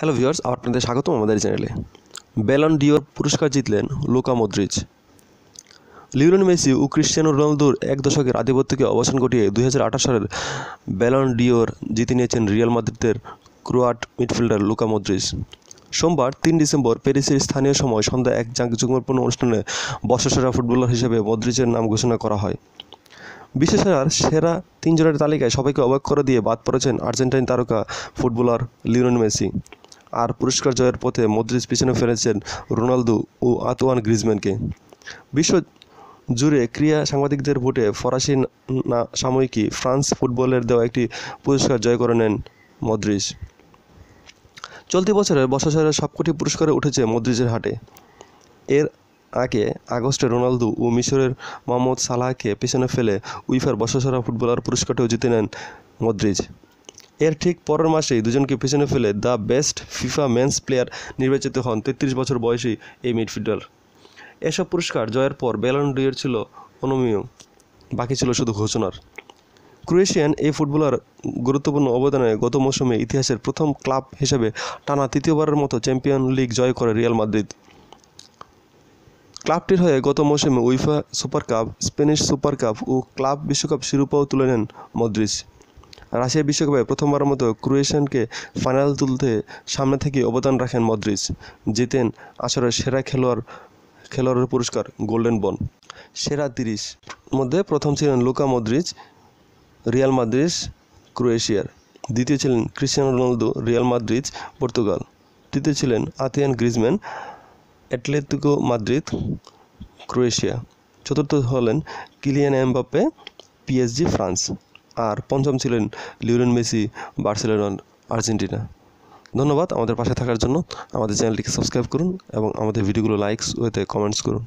hello viewers আপনাদের স্বাগতম আমাদের চ্যানেলে বেলন ডিওর পুরস্কার জিতলেন লুকা মদ্রিজ লিওন মেসি ও ক্রিশ্চিয়ানো রোনালদোর এক দশকের আধিপত্যকে অবসান ঘটিয়ে দুই সালের বেলন ডিওর জিতে নিয়েছেন রিয়াল মাদ্রিদের ক্রোয়াট মিডফিল্ডার লুকা মদ্রিজ সোমবার তিন ডিসেম্বর প্যারিসের স্থানীয় সময় সন্ধ্যা এক জাঁকজমপূর্ণ অনুষ্ঠানে বর্ষসেরা ফুটবলার হিসেবে মদ্রিজের নাম ঘোষণা করা হয় বিশ্বসেরার সেরা তিনজনের তালিকায় সবাইকে অবাক করে দিয়ে বাদ পড়েছেন আর্জেন্টাইন তারকা ফুটবলার লিওন মেসি আর পুরস্কার জয়ের পথে মদ্রিজ পিছনে ফেলেছেন রোনালদো ও আতোয়ান গ্রিজম্যানকে বিশ্ব জুড়ে ক্রিয়া সাংবাদিকদের ভোটে ফরাসি না সাময়িকী ফ্রান্স ফুটবলের দেওয়া একটি পুরস্কার জয় করে নেন মদ্রিজ চলতি বছরের বর্ষসেরা সবকটি পুরস্কারে উঠেছে মদ্রিজের হাটে এর আগে আগস্টে রোনালদো ও মিশরের মোহাম্মদ সালাহকে পেছনে ফেলে উইফার বর্ষসেরা ফুটবলার পুরস্কারটিও জিতে নেন মদ্রিজ এর ঠিক পরের মাসেই দুজনকে পিছনে ফেলে the best FIFA men's player নির্বাচিত হন তেত্রিশ বছর বয়সী এই মিডফিল্ডার এসব পুরস্কার জয়ের পর ব্যালন ডুয়ের ছিল অনমীয় বাকি ছিল শুধু ঘোষণার ক্রোয়েশিয়ান এই ফুটবলার গুরুত্বপূর্ণ অবদানে গত মৌসুমে ইতিহাসের প্রথম ক্লাব হিসেবে টানা তৃতীয়বারের মতো চ্যাম্পিয়ন লিগ জয় করে রিয়াল মাদ্রিদ ক্লাবটির হয়ে গত মৌসুমে UEFA super cup Spanish super cup ও ক্লাব বিশ্বকাপ শিরোপাও তুলে নেন মদ্রিজ রাশিয়া বিশ্বকাপে প্রথমবারের মতো ক্রোয়েশিয়ানকে ফাইনাল তুলতে সামনে থেকে অবদান রাখেন মদ্রিস জিতেন আসরের সেরা খেলোয়াড় খেলোয়াড়ের পুরস্কার গোল্ডেন বন সেরা তিরিশ মধ্যে প্রথম ছিলেন লুকা মদ্রিজ রিয়াল মাদ্রিজ ক্রোয়েশিয়ার দ্বিতীয় ছিলেন Cristiano Ronaldo Real Madrid Portugal তৃতীয় ছিলেন Antoine Griezmann Atletico Madrid Croatia চতুর্থ হলেন কিলিয়ান এমবাপ্পে পিএসজি ফ্রান্স আর পঞ্চম ছিলেন লিওনেল মেসি বার্সেলোনার আর্জেন্টিনা ধন্যবাদ আমাদের পাশে থাকার জন্য আমাদের চ্যানেলটিকে সাবস্ক্রাইব করুন এবং আমাদের ভিডিওগুলো লাইকস ওয়েতে কমেন্টস করুন